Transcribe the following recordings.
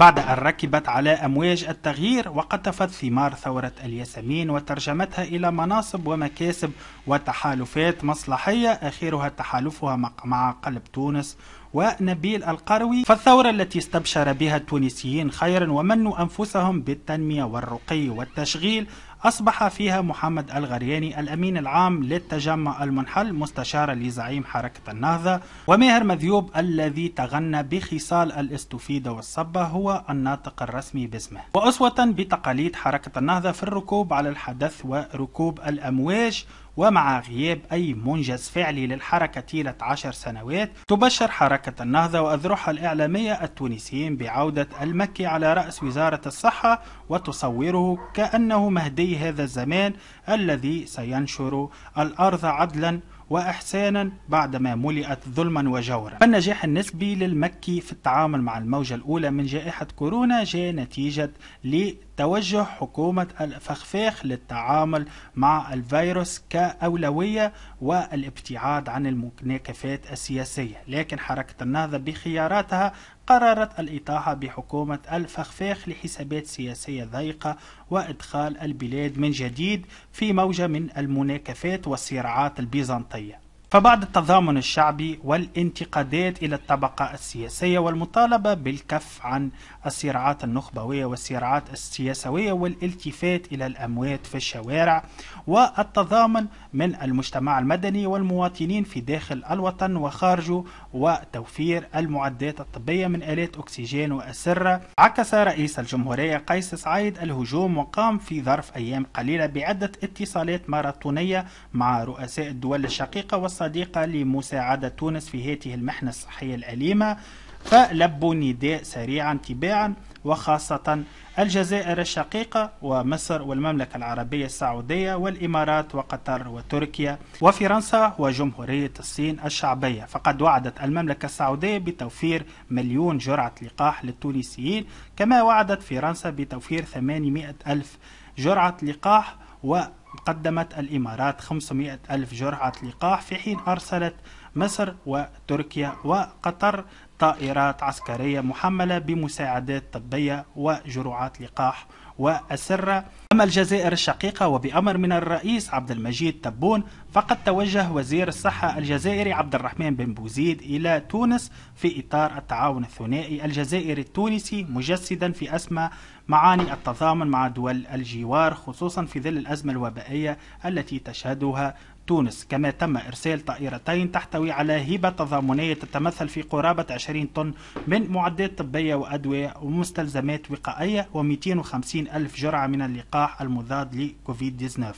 بعد أن ركبت على أمواج التغيير وقطفت ثمار ثورة الياسمين وترجمتها إلى مناصب ومكاسب وتحالفات مصلحية آخرها تحالفها مع قلب تونس ونبيل القروي فالثورة التي استبشر بها التونسيين خيرا ومنوا أنفسهم بالتنمية والرقي والتشغيل أصبح فيها محمد الغرياني الأمين العام للتجمع المنحل مستشارا لزعيم حركة النهضة وماهر مذيوب الذي تغنى بخصال الاستفيدة والصبة هو الناطق الرسمي باسمه وأسوة بتقاليد حركة النهضة في الركوب على الحدث وركوب الأمواج ومع غياب أي منجز فعلي للحركة طيلة عشر سنوات تبشر حركة النهضة وأذرعها الإعلامية التونسيين بعودة المكي على رأس وزارة الصحة وتصوره كأنه مهدي هذا الزمان الذي سينشر الأرض عدلا وإحسانا بعدما ملئت ظلما وجورا النجاح النسبي للمكي في التعامل مع الموجة الأولى من جائحة كورونا جاء نتيجة لتوجه حكومة الفخفاخ للتعامل مع الفيروس كأولوية والابتعاد عن المناكفات السياسية لكن حركة النهضة بخياراتها قررت الإطاحة بحكومة الفخفاخ لحسابات سياسية ضيقة وإدخال البلاد من جديد في موجة من المناكفات والصراعات البيزنطية فبعد التضامن الشعبي والانتقادات إلى الطبقة السياسية والمطالبة بالكف عن الصراعات النخبوية والصراعات السياسوية والالتفات إلى الأموات في الشوارع والتضامن من المجتمع المدني والمواطنين في داخل الوطن وخارجه وتوفير المعدات الطبية من آلات أكسجين وأسرة عكس رئيس الجمهورية قيس سعيد الهجوم وقام في ظرف أيام قليلة بعدة اتصالات ماراثونية مع رؤساء الدول الشقيقة والصديقة صديقة لمساعدة تونس في هذه المحنة الصحية الأليمة فلبوا نداء سريعا تباعا وخاصة الجزائر الشقيقة ومصر والمملكة العربية السعودية والإمارات وقطر وتركيا وفرنسا وجمهورية الصين الشعبية فقد وعدت المملكة السعودية بتوفير مليون جرعة لقاح للتونسيين كما وعدت فرنسا بتوفير 800 ألف جرعة لقاح وقدمت الإمارات 500 ألف جرعة لقاح في حين أرسلت مصر وتركيا وقطر طائرات عسكرية محملة بمساعدات طبية وجرعات لقاح وأسرة أما الجزائر الشقيقة وبأمر من الرئيس عبد المجيد تبون فقد توجه وزير الصحة الجزائري عبد الرحمن بن بوزيد إلى تونس في إطار التعاون الثنائي الجزائري التونسي مجسدا في أسمى معاني التضامن مع دول الجوار خصوصا في ظل الأزمة الوبائية التي تشهدها تونس كما تم إرسال طائرتين تحتوي على هبة تضامنية تتمثل في قرابة 20 طن من معدات طبية وأدوية ومستلزمات وقائية و250 ألف جرعة من اللقاح المضاد لكوفيد 19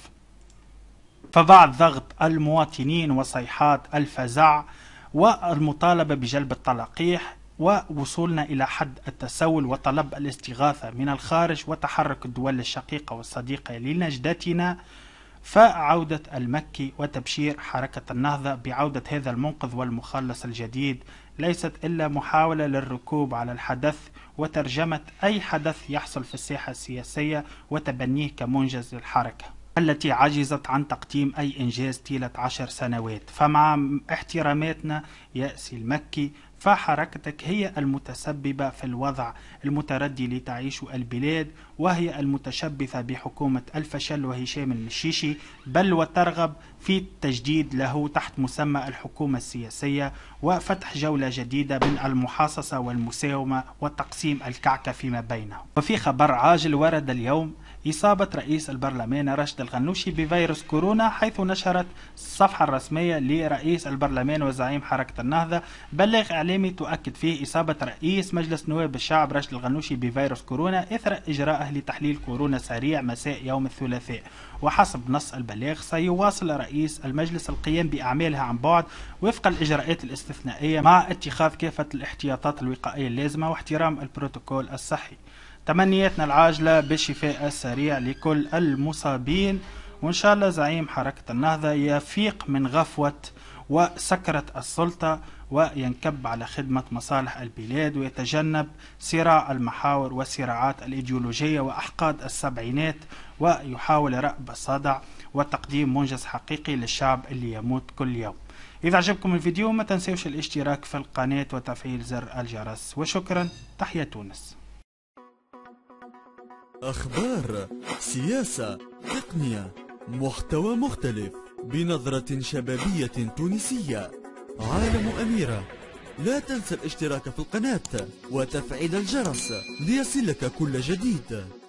فبعد ضغط المواطنين وصيحات الفزع والمطالبة بجلب التلقيح ووصولنا إلى حد التسول وطلب الاستغاثة من الخارج وتحرك الدول الشقيقة والصديقة لنجدتنا فعودة المكي وتبشير حركة النهضة بعودة هذا المنقذ والمخلص الجديد ليست إلا محاولة للركوب على الحدث وترجمة أي حدث يحصل في الساحة السياسية وتبنيه كمنجز للحركة التي عجزت عن تقديم أي إنجاز طيلة عشر سنوات فمع احتراماتنا يأسي المكي فحركتك هي المتسببة في الوضع المتردي لتعيش البلاد وهي المتشبثة بحكومة الفشل وهشام المشيشي بل وترغب في التجديد له تحت مسمى الحكومة السياسية وفتح جولة جديدة من المحاصصة والمساومة وتقسيم الكعكة فيما بينهم وفي خبر عاجل ورد اليوم إصابة رئيس البرلمان رشد الغنوشي بفيروس كورونا حيث نشرت الصفحة الرسمية لرئيس البرلمان وزعيم حركة النهضة بلاغ إعلامي تؤكد فيه إصابة رئيس مجلس نواب الشعب رشد الغنوشي بفيروس كورونا إثر إجراءه لتحليل كورونا سريع مساء يوم الثلاثاء وحسب نص البلاغ سيواصل رئيس المجلس القيام بأعمالها عن بعد وفق الإجراءات الاستثنائية مع اتخاذ كافة الاحتياطات الوقائية اللازمة واحترام البروتوكول الصحي تمنياتنا العاجلة بالشفاء السريع لكل المصابين وإن شاء الله زعيم حركة النهضة يفيق من غفوة وسكرة السلطة وينكب على خدمة مصالح البلاد ويتجنب صراع المحاور والصراعات الإيديولوجية وأحقاد السبعينات ويحاول رأب الصدع وتقديم منجز حقيقي للشعب اللي يموت كل يوم إذا عجبكم الفيديو ما تنسوش الاشتراك في القناة وتفعيل زر الجرس وشكرا تحية تونس أخبار سياسة تقنية محتوى مختلف بنظرة شبابية تونسية عالم أميرة لا تنسى الاشتراك في القناة وتفعيل الجرس ليصلك كل جديد